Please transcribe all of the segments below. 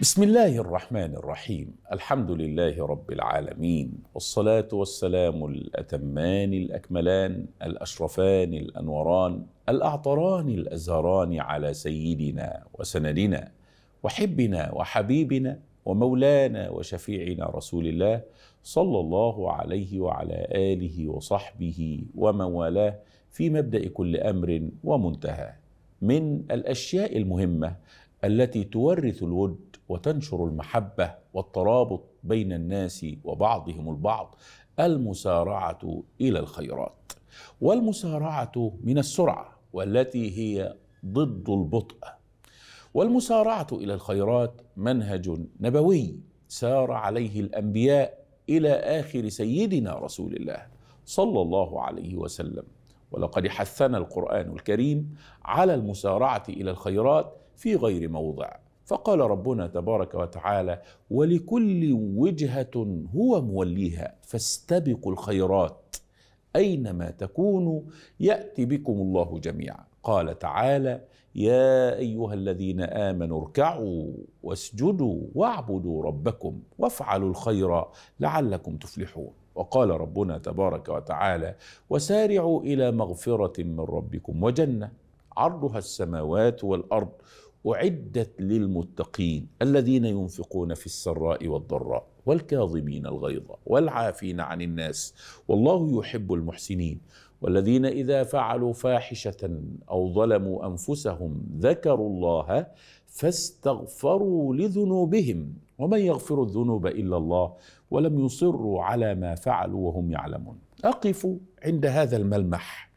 بسم الله الرحمن الرحيم الحمد لله رب العالمين والصلاة والسلام الأتمان الأكملان الأشرفان الأنوران الأعطران الأزهران على سيدنا وسندنا وحبنا وحبيبنا ومولانا وشفيعنا رسول الله صلى الله عليه وعلى آله وصحبه ومن والاه في مبدأ كل أمر ومنتهى من الأشياء المهمة التي تورث الود وتنشر المحبه والترابط بين الناس وبعضهم البعض المسارعه الى الخيرات والمسارعه من السرعه والتي هي ضد البطء والمسارعه الى الخيرات منهج نبوي سار عليه الانبياء الى اخر سيدنا رسول الله صلى الله عليه وسلم ولقد حثنا القرآن الكريم على المسارعة إلى الخيرات في غير موضع فقال ربنا تبارك وتعالى ولكل وجهة هو موليها فاستبقوا الخيرات أينما تكونوا يأتي بكم الله جميعا قال تعالى يا ايها الذين امنوا اركعوا واسجدوا واعبدوا ربكم وافعلوا الخير لعلكم تفلحون وقال ربنا تبارك وتعالى وسارعوا الى مغفره من ربكم وجنه عرضها السماوات والارض اعدت للمتقين الذين ينفقون في السراء والضراء والكاظمين الغيظ والعافين عن الناس والله يحب المحسنين والذين اذا فعلوا فاحشه او ظلموا انفسهم ذكروا الله فاستغفروا لذنوبهم ومن يغفر الذنوب الا الله ولم يصروا على ما فعلوا وهم يعلمون اقف عند هذا الملمح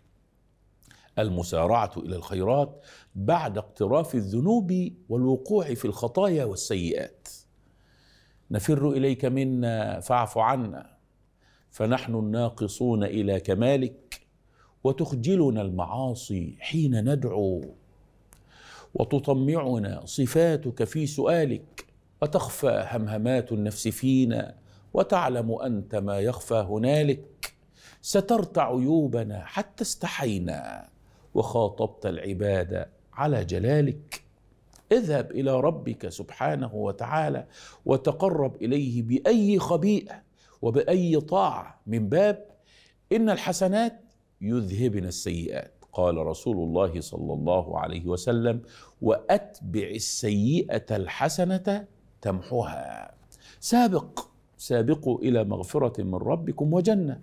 المسارعه الى الخيرات بعد اقتراف الذنوب والوقوع في الخطايا والسيئات نفر اليك منا فاعف عنا فنحن الناقصون الى كمالك وتخجلنا المعاصي حين ندعو وتطمعنا صفاتك في سؤالك وتخفى همهمات النفس فينا وتعلم انت ما يخفى هنالك سترت عيوبنا حتى استحينا وخاطبت العباد على جلالك اذهب الى ربك سبحانه وتعالى وتقرب اليه باي خبيئه وباي طاعه من باب ان الحسنات يذهبن السيئات قال رسول الله صلى الله عليه وسلم واتبع السيئه الحسنه تمحها سابق سابقوا الى مغفره من ربكم وجنه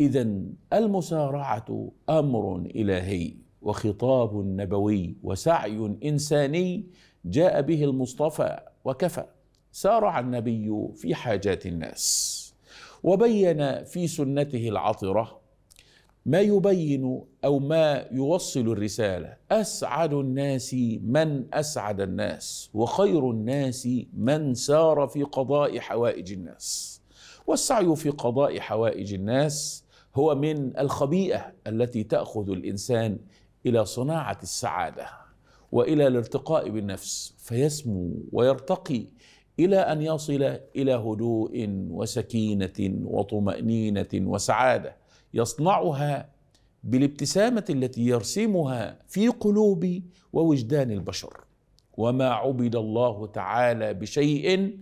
اذا المسارعه امر الهي وخطاب نبوي وسعي انساني جاء به المصطفى وكفى سارع النبي في حاجات الناس وبين في سنته العطره ما يبين او ما يوصل الرساله اسعد الناس من اسعد الناس وخير الناس من سار في قضاء حوائج الناس والسعي في قضاء حوائج الناس هو من الخبيئه التي تاخذ الانسان الى صناعه السعاده والى الارتقاء بالنفس فيسمو ويرتقي الى ان يصل الى هدوء وسكينه وطمانينه وسعاده يصنعها بالابتسامه التي يرسمها في قلوب ووجدان البشر وما عبد الله تعالى بشيء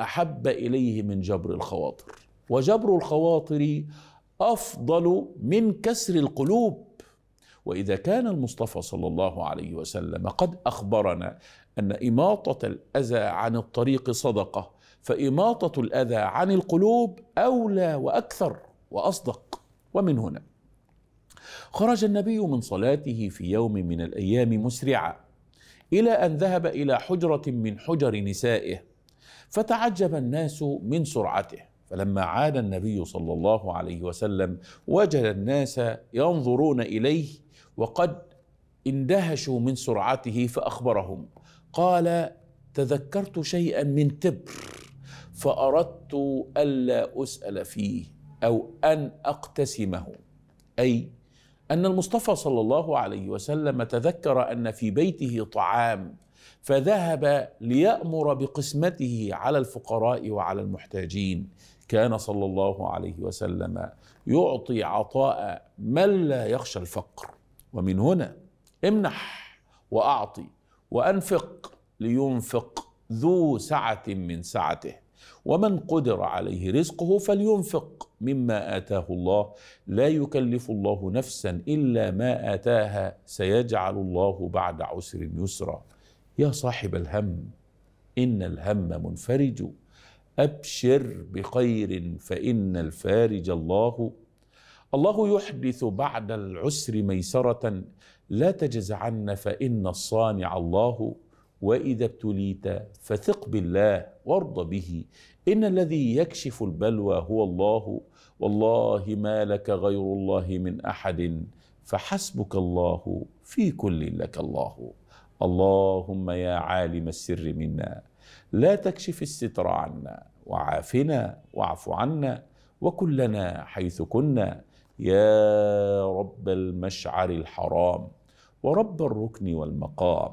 احب اليه من جبر الخواطر وجبر الخواطر افضل من كسر القلوب واذا كان المصطفى صلى الله عليه وسلم قد اخبرنا ان اماطه الاذى عن الطريق صدقه فاماطه الاذى عن القلوب اولى واكثر واصدق ومن هنا خرج النبي من صلاته في يوم من الايام مسرعا الى ان ذهب الى حجره من حجر نسائه فتعجب الناس من سرعته فلما عاد النبي صلى الله عليه وسلم وجد الناس ينظرون اليه وقد اندهشوا من سرعته فاخبرهم قال تذكرت شيئا من تبر فاردت الا اسال فيه او ان اقتسمه اي ان المصطفى صلى الله عليه وسلم تذكر ان في بيته طعام فذهب ليامر بقسمته على الفقراء وعلى المحتاجين كان صلى الله عليه وسلم يعطي عطاء من لا يخشى الفقر ومن هنا امنح واعطي وانفق لينفق ذو سعه من سعته ومن قدر عليه رزقه فلينفق مما اتاه الله لا يكلف الله نفسا الا ما اتاها سيجعل الله بعد عسر يسرا يا صاحب الهم ان الهم منفرج ابشر بخير فان الفارج الله الله يحدث بعد العسر ميسره لا تجزعن فان الصانع الله واذا ابتليت فثق بالله وارض به ان الذي يكشف البلوى هو الله والله ما لك غير الله من احد فحسبك الله في كل لك الله اللهم يا عالم السر منا لا تكشف الستر عنا وعافنا واعف عنا وكلنا حيث كنا يا رب المشعر الحرام ورب الركن والمقام